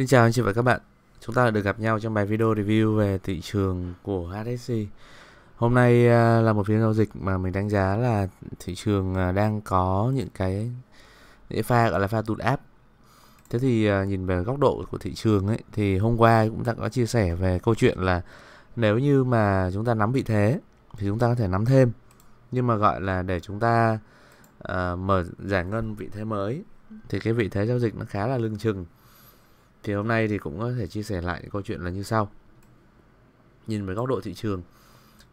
Xin chào anh chị và các bạn Chúng ta được gặp nhau trong bài video review về thị trường của HSC Hôm nay à, là một phiên giao dịch mà mình đánh giá là thị trường à, đang có những cái những pha gọi là pha tụt áp Thế thì à, nhìn về góc độ của thị trường ấy thì hôm qua cũng đã có chia sẻ về câu chuyện là nếu như mà chúng ta nắm vị thế thì chúng ta có thể nắm thêm nhưng mà gọi là để chúng ta uh, mở giải ngân vị thế mới thì cái vị thế giao dịch nó khá là lưng chừng thì hôm nay thì cũng có thể chia sẻ lại câu chuyện là như sau nhìn với góc độ thị trường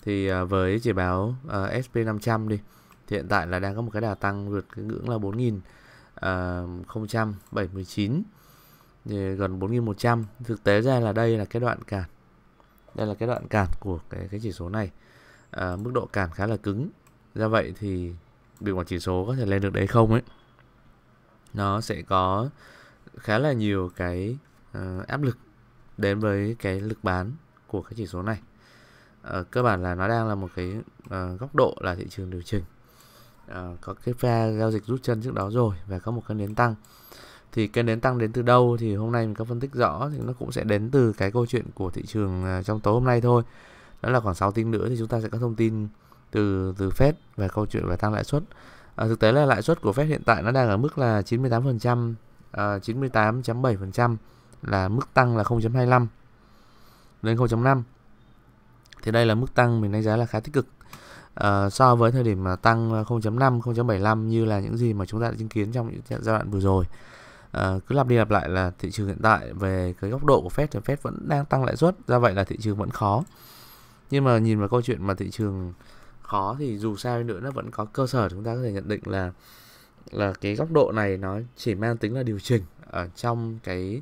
thì à, với chỉ báo uh, à, SP500 đi thì hiện tại là đang có một cái đà tăng vượt cái ngưỡng là 4079 à, thì gần 4100 thực tế ra là đây là cái đoạn cản đây là cái đoạn cản của cái cái chỉ số này à, mức độ cản khá là cứng do vậy thì việc quản chỉ số có thể lên được đấy không ấy nó sẽ có khá là nhiều cái uh, áp lực đến với cái lực bán của cái chỉ số này uh, cơ bản là nó đang là một cái uh, góc độ là thị trường điều chỉnh uh, có cái pha giao dịch rút chân trước đó rồi và có một cái nến tăng thì cái nến tăng đến từ đâu thì hôm nay mình có phân tích rõ thì nó cũng sẽ đến từ cái câu chuyện của thị trường uh, trong tối hôm nay thôi đó là khoảng 6 tin nữa thì chúng ta sẽ có thông tin từ từ Fed về câu chuyện về tăng lãi suất à, thực tế là lãi suất của Fed hiện tại nó đang ở mức là 98% à, 98.7% là mức tăng là 0.25 lên 0.5 thì đây là mức tăng mình đánh giá là khá tích cực à, so với thời điểm mà tăng 0.5 0.75 như là những gì mà chúng ta đã chứng kiến trong những giai đoạn vừa rồi à, cứ lặp đi lặp lại là thị trường hiện tại về cái góc độ của Fed thì Fed vẫn đang tăng lãi suất do vậy là thị trường vẫn khó nhưng mà nhìn vào câu chuyện mà thị trường khó thì dù sao nữa nó vẫn có cơ sở chúng ta có thể nhận định là là cái góc độ này nó chỉ mang tính là điều chỉnh ở trong cái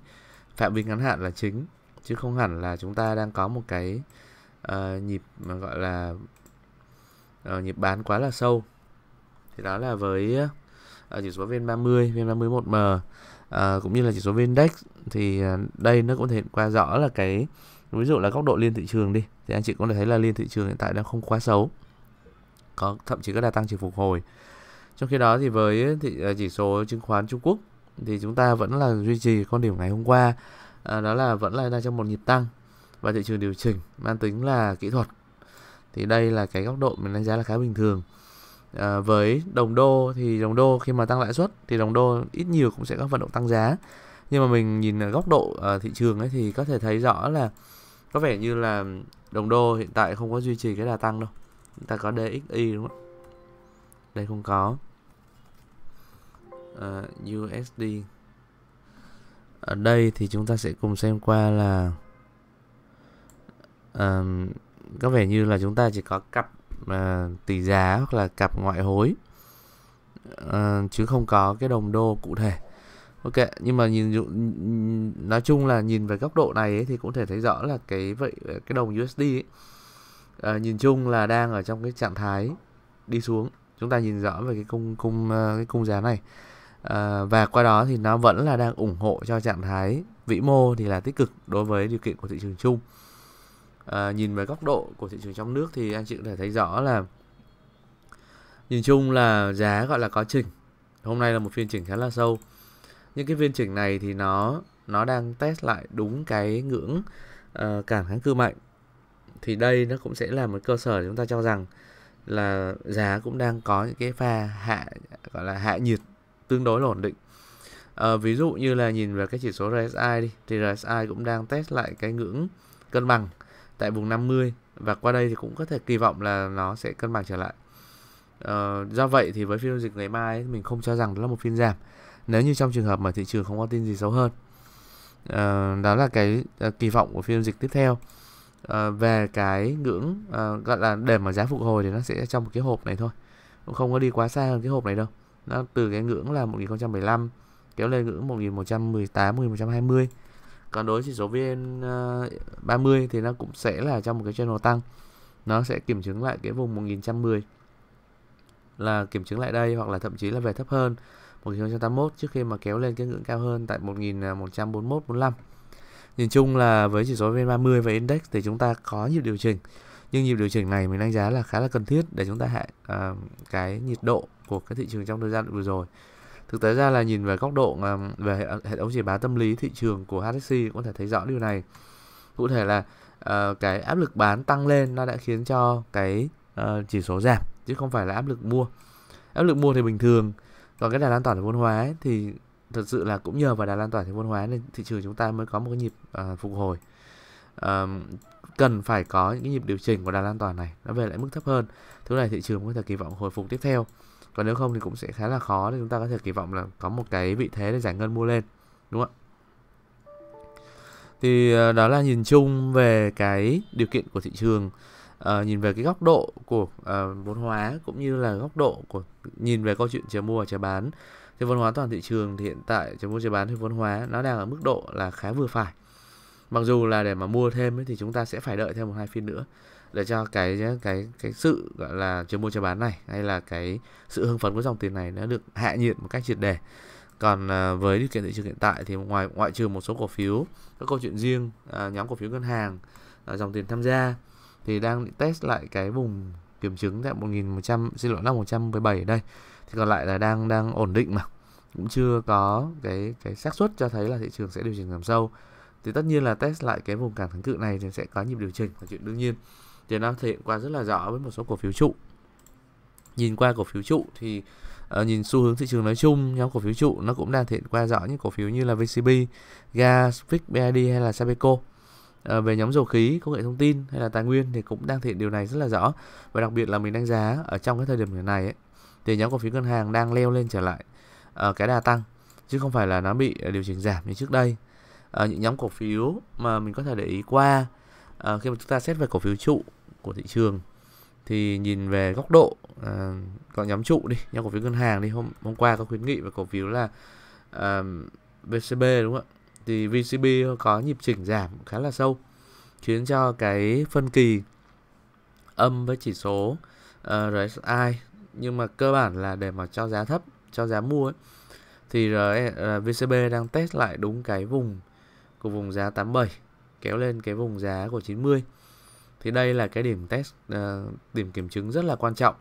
phạm vi ngắn hạn là chính chứ không hẳn là chúng ta đang có một cái uh, nhịp mà gọi là uh, nhịp bán quá là sâu thì đó là với uh, chỉ số VN30, VN31M uh, cũng như là chỉ số vn index thì uh, đây nó cũng thể hiện qua rõ là cái ví dụ là góc độ liên thị trường đi thì anh chị cũng thể thấy là liên thị trường hiện tại đang không quá xấu có thậm chí có đà tăng chỉ phục hồi trong khi đó thì với thị, à, chỉ số chứng khoán Trung Quốc thì chúng ta vẫn là duy trì con điểm ngày hôm qua à, đó là vẫn là đang trong một nhịp tăng và thị trường điều chỉnh mang tính là kỹ thuật thì đây là cái góc độ mình đánh giá là khá bình thường à, với đồng đô thì đồng đô khi mà tăng lãi suất thì đồng đô ít nhiều cũng sẽ có vận động tăng giá nhưng mà mình nhìn góc độ uh, thị trường ấy thì có thể thấy rõ là có vẻ như là đồng đô hiện tại không có duy trì cái đà tăng đâu chúng ta có DXY đúng không đây không có À, USD ở đây thì chúng ta sẽ cùng xem qua là um, có vẻ như là chúng ta chỉ có cặp uh, tỷ giá hoặc là cặp ngoại hối uh, chứ không có cái đồng đô cụ thể ok nhưng mà nhìn nói chung là nhìn về góc độ này ấy, thì cũng thể thấy rõ là cái vậy cái đồng USD ấy, uh, nhìn chung là đang ở trong cái trạng thái đi xuống chúng ta nhìn rõ về cái cung cung uh, cái cung giá này Ờ, và qua đó thì nó vẫn là đang ủng hộ cho trạng thái vĩ mô thì là tích cực đối với điều kiện của thị trường chung à, nhìn về góc độ của thị trường trong nước thì anh chị có thể thấy rõ là nhìn chung là giá gọi là có chỉnh hôm nay là một phiên chỉnh khá là sâu những cái phiên chỉnh này thì nó nó đang test lại đúng cái ngưỡng uh, cản kháng cự mạnh thì đây nó cũng sẽ là một cơ sở để chúng ta cho rằng là giá cũng đang có những cái pha hạ gọi là hạ nhiệt tương đối là ổn định à, ví dụ như là nhìn vào cái chỉ số RSI đi thì RSI cũng đang test lại cái ngưỡng cân bằng tại vùng 50 và qua đây thì cũng có thể kỳ vọng là nó sẽ cân bằng trở lại à, do vậy thì với phiên giao dịch ngày mai ấy, mình không cho rằng đó là một phiên giảm nếu như trong trường hợp mà thị trường không có tin gì xấu hơn à, đó là cái à, kỳ vọng của phiên giao dịch tiếp theo à, về cái ngưỡng à, gọi là để mà giá phục hồi thì nó sẽ trong một cái hộp này thôi cũng không có đi quá xa hơn cái hộp này đâu nó từ cái ngưỡng là 1015 kéo lên ngưỡng 1118 1120 còn đối với chỉ số VN 30 ờ, thì nó cũng sẽ là trong một cái channel tăng nó sẽ kiểm chứng lại cái vùng 1110 là kiểm chứng lại đây hoặc là thậm chí là về thấp hơn 1981 trước khi mà kéo lên cái ngưỡng cao hơn tại 1141 45 nhìn chung là với chỉ số VN30 và index thì chúng ta có nhịp điều chỉnh nhưng nhịp điều chỉnh này mình đánh giá là khá là cần thiết để chúng ta hạ uh, cái nhiệt độ của cái thị trường trong thời gian vừa rồi thực tế ra là nhìn về góc độ à, về hệ thống chỉ báo tâm lý thị trường của HSC có thể thấy rõ điều này cụ thể là uh, cái áp lực bán tăng lên nó đã khiến cho cái uh, chỉ số giảm chứ không phải là áp lực mua áp lực mua thì bình thường còn cái đà lan tỏa của vốn hóa ấy, thì thật sự là cũng nhờ vào đà lan tỏa của vốn hóa nên thị trường chúng ta mới có một cái nhịp uh, phục hồi uh, cần phải có những cái nhịp điều chỉnh của đà lan tỏa này nó về lại mức thấp hơn thứ này thị trường có thể kỳ vọng hồi phục tiếp theo còn nếu không thì cũng sẽ khá là khó để chúng ta có thể kỳ vọng là có một cái vị thế để giải ngân mua lên đúng không ạ thì ờ, đó là nhìn chung về cái điều kiện của thị trường à, nhìn về cái góc độ của à, vốn hóa cũng như là góc độ của nhìn về câu chuyện chờ mua và chờ bán thì vốn hóa toàn thị trường thì hiện tại chờ mua chờ bán thì vốn hóa nó đang ở mức độ là khá vừa phải mặc dù là để mà mua thêm ấy, thì chúng ta sẽ phải đợi thêm một hai phiên nữa để cho cái cái cái sự gọi là chiếm mua chơi bán này hay là cái sự hưng phấn của dòng tiền này nó được hạ nhiệt một cách triệt đề. còn à, với điều kiện thị trường hiện tại thì ngoài ngoại trừ một số cổ phiếu các câu chuyện riêng à, nhóm cổ phiếu ngân hàng à, dòng tiền tham gia thì đang test lại cái vùng kiểm chứng tại 1100 xin lỗi là 117 ở đây thì còn lại là đang đang ổn định mà cũng chưa có cái cái xác suất cho thấy là thị trường sẽ điều chỉnh giảm sâu thì tất nhiên là test lại cái vùng cản kháng cự này thì sẽ có nhịp điều chỉnh là chuyện đương nhiên thì nó thể hiện qua rất là rõ với một số cổ phiếu trụ nhìn qua cổ phiếu trụ thì uh, nhìn xu hướng thị trường nói chung nhóm cổ phiếu trụ nó cũng đang thể hiện qua rõ những cổ phiếu như là VCB, Gas, Vic, BID hay là Sabeco À, về nhóm dầu khí, công nghệ thông tin hay là tài nguyên thì cũng đang thể hiện điều này rất là rõ và đặc biệt là mình đánh giá ở trong cái thời điểm này ấy, thì nhóm cổ phiếu ngân hàng đang leo lên trở lại uh, cái đà tăng chứ không phải là nó bị điều chỉnh giảm như trước đây uh, những nhóm cổ phiếu mà mình có thể để ý qua uh, khi mà chúng ta xét về cổ phiếu trụ của thị trường thì nhìn về góc độ à, gọi nhóm trụ đi nhóm cổ phiếu ngân hàng đi hôm hôm qua có khuyến nghị về cổ phiếu là à, VCB đúng không ạ thì VCB có nhịp chỉnh giảm khá là sâu khiến cho cái phân kỳ âm với chỉ số uh, à, RSI nhưng mà cơ bản là để mà cho giá thấp cho giá mua ấy, thì à, VCB đang test lại đúng cái vùng của vùng giá 87 kéo lên cái vùng giá của 90 thì đây là cái điểm test ờ, điểm kiểm chứng rất là quan trọng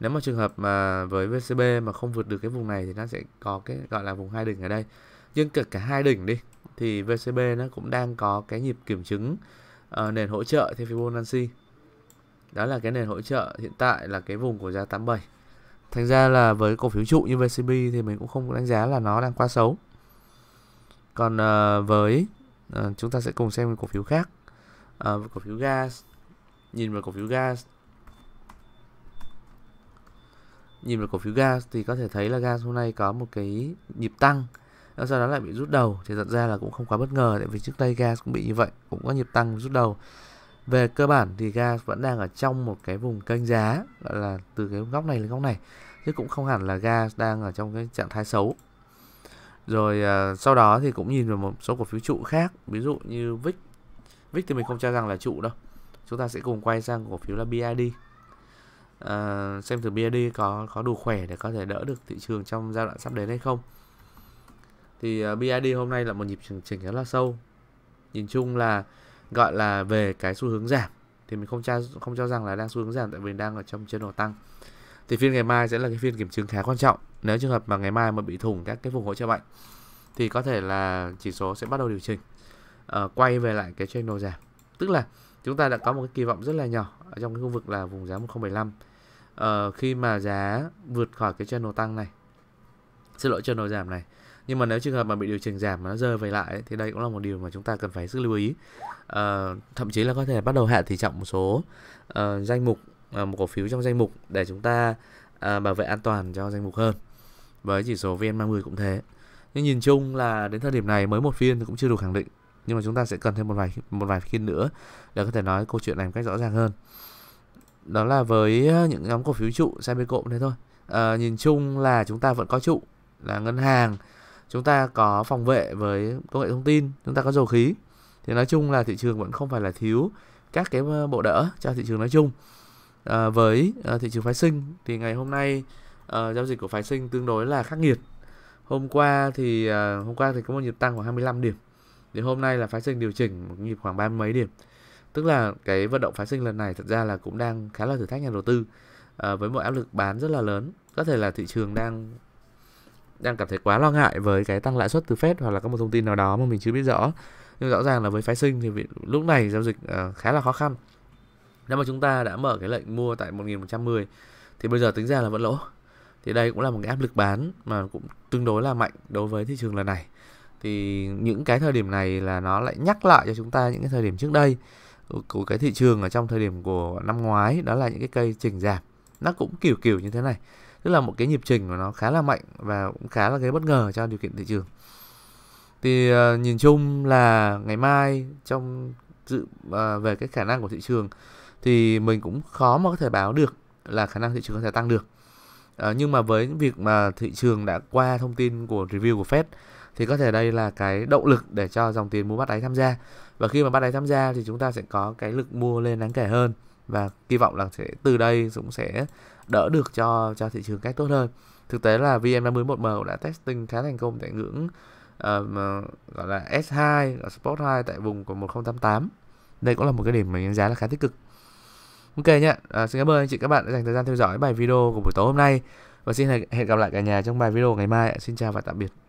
nếu mà trường hợp mà với VCB mà không vượt được cái vùng này thì nó sẽ có cái gọi là vùng hai đỉnh ở đây nhưng cả cả hai đỉnh đi thì VCB nó cũng đang có cái nhịp kiểm chứng uh, nền hỗ trợ theo Fibonacci đó là cái nền hỗ trợ hiện tại là cái vùng của giá 87 thành ra là với cổ phiếu trụ như VCB thì mình cũng không đánh giá là nó đang quá xấu còn uh, với uh, chúng ta sẽ cùng xem cổ phiếu khác uh, cổ phiếu gas nhìn vào cổ phiếu gas nhìn vào cổ phiếu gas thì có thể thấy là gas hôm nay có một cái nhịp tăng sau đó lại bị rút đầu thì thật ra là cũng không quá bất ngờ tại vì trước đây gas cũng bị như vậy cũng có nhịp tăng rút đầu về cơ bản thì gas vẫn đang ở trong một cái vùng kênh giá gọi là từ cái góc này đến góc này chứ cũng không hẳn là gas đang ở trong cái trạng thái xấu rồi uh, sau đó thì cũng nhìn vào một số cổ phiếu trụ khác ví dụ như vic vic thì mình không cho rằng là trụ đâu chúng ta sẽ cùng quay sang cổ phiếu là BID à, ờ, xem thử BID có có đủ khỏe để có thể đỡ được thị trường trong giai đoạn sắp đến hay không thì uh, ờ, BID hôm nay là một nhịp chỉnh chỉnh khá là sâu nhìn chung là gọi là về cái xu hướng giảm thì mình không cho không cho rằng là đang xu hướng giảm tại vì đang ở trong channel tăng thì phiên ngày mai sẽ là cái phiên kiểm chứng khá quan trọng nếu trường hợp mà ngày mai mà bị thủng các cái vùng hỗ trợ mạnh thì có thể là chỉ số sẽ bắt đầu điều chỉnh uh, quay về lại cái channel giảm tức là chúng ta đã có một cái kỳ vọng rất là nhỏ ở trong cái khu vực là vùng giá 1075 ờ, khi mà giá vượt khỏi cái channel tăng này xin lỗi channel giảm này nhưng mà nếu trường hợp mà bị điều chỉnh giảm mà nó rơi về lại thì đây cũng là một điều mà chúng ta cần phải sức lưu ý ờ, thậm chí là có thể bắt đầu hạ tỷ trọng một số uh, danh mục uh, một cổ phiếu trong danh mục để chúng ta uh, bảo vệ an toàn cho danh mục hơn với chỉ số vn 30 cũng thế nhưng nhìn chung là đến thời điểm này mới một phiên cũng chưa đủ khẳng định nhưng mà chúng ta sẽ cần thêm một vài một vài phiên nữa để có thể nói câu chuyện này một cách rõ ràng hơn đó là với những nhóm cổ phiếu trụ sang bên cộm thế thôi à, nhìn chung là chúng ta vẫn có trụ là ngân hàng chúng ta có phòng vệ với công nghệ thông tin chúng ta có dầu khí thì nói chung là thị trường vẫn không phải là thiếu các cái ờ, bộ đỡ cho thị trường nói chung à, với à, thị trường phái sinh thì ngày hôm nay à, giao dịch của phái sinh tương đối là khắc nghiệt hôm qua thì à, hôm qua thì có một nhịp tăng khoảng 25 điểm thì hôm nay là phái sinh điều chỉnh một nhịp khoảng ba mấy điểm tức là cái vận động phái sinh lần này thật ra là cũng đang khá là thử thách nhà đầu tư à, với một áp lực bán rất là lớn có thể là thị trường đang đang cảm thấy quá lo ngại với cái tăng lãi suất từ Fed hoặc là có một thông tin nào đó mà mình chưa biết rõ nhưng rõ ràng là với phái sinh thì lúc này giao dịch uh, khá là khó khăn nếu mà chúng ta đã mở cái lệnh mua tại 1110 thì bây giờ tính ra là vẫn lỗ thì đây cũng là một cái áp lực bán mà cũng tương đối là mạnh đối với thị trường lần này thì những cái thời điểm này là nó lại nhắc lại cho chúng ta những cái thời điểm trước đây của cái thị trường ở trong thời điểm của năm ngoái đó là những cái cây chỉnh giảm nó cũng kiểu kiểu như thế này tức là một cái nhịp trình của nó khá là mạnh và cũng khá là cái bất ngờ cho điều kiện thị trường thì uh, nhìn chung là ngày mai trong dự uh, về cái khả năng của thị trường thì mình cũng khó mà có thể báo được là khả năng thị trường có thể tăng được uh, nhưng mà với những việc mà thị trường đã qua thông tin của review của Fed thì có thể đây là cái động lực để cho dòng tiền mua bắt đáy tham gia và khi mà bắt đáy tham gia thì chúng ta sẽ có cái lực mua lên đáng kể hơn và kỳ vọng là sẽ từ đây cũng sẽ đỡ được cho cho thị trường cách tốt hơn thực tế là VM51M đã testing khá thành công tại ngưỡng uh, gọi là S2 ở Spot 2 tại vùng của 1088 đây cũng là một cái điểm mà đánh giá là khá tích cực Ok nhé, à, xin cảm ơn anh chị các bạn đã dành thời gian theo dõi bài video của buổi tối hôm nay và xin hẹn gặp lại cả nhà trong bài video ngày mai. Xin chào và tạm biệt.